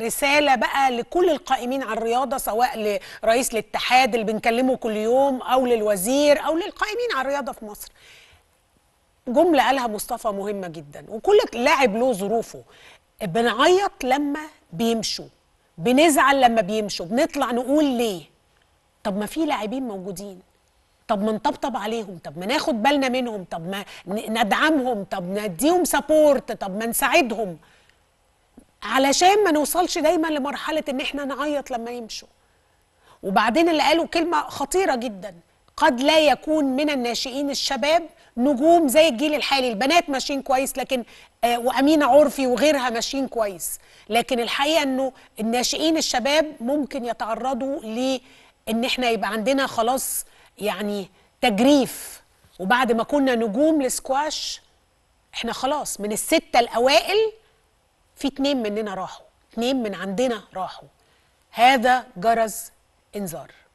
رساله بقى لكل القائمين على الرياضه سواء لرئيس الاتحاد اللي بنكلمه كل يوم او للوزير او للقائمين على الرياضه في مصر جمله قالها مصطفى مهمه جدا وكل لاعب له ظروفه بنعيط لما بيمشوا بنزعل لما بيمشوا بنطلع نقول ليه طب ما في لاعبين موجودين طب ما نطبطب عليهم طب ما ناخد بالنا منهم طب ما ندعمهم طب نديهم سبورت طب ما نساعدهم علشان ما نوصلش دايما لمرحله ان احنا نعيط لما يمشوا وبعدين اللي قالوا كلمه خطيره جدا قد لا يكون من الناشئين الشباب نجوم زي الجيل الحالي البنات ماشيين كويس لكن آه، وامينه عرفي وغيرها ماشيين كويس لكن الحقيقه انه الناشئين الشباب ممكن يتعرضوا لان احنا يبقى عندنا خلاص يعني تجريف وبعد ما كنا نجوم لسكواش احنا خلاص من السته الاوائل في اتنين مننا راحوا اتنين من عندنا راحوا هذا جرس انذار